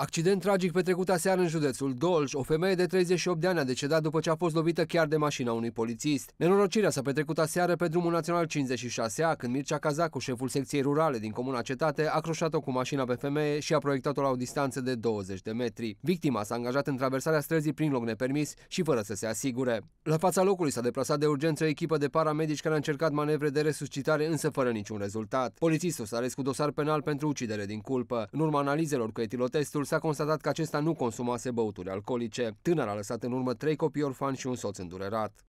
Accident tragic petrecut aseară în județul Dolj. O femeie de 38 de ani a decedat după ce a fost lovită chiar de mașina unui polițist. Nenorocirea s-a petrecut aseară pe drumul național 56A, când Mircea Cazacu, șeful secției rurale din comuna Cetate, a croșat-o cu mașina pe femeie și a proiectat-o la o distanță de 20 de metri. Victima s-a angajat în traversarea străzii prin loc nepermis și fără să se asigure. La fața locului s-a deplasat de urgență o echipă de paramedici care a încercat manevre de resuscitare, însă fără niciun rezultat. Polițistul s-a ales cu dosar penal pentru ucidere din culpă. În urma analizelor cu etilotestul, s-a constatat că acesta nu consumase băuturi alcoolice. Tânăr a lăsat în urmă trei copii orfani și un soț îndurerat.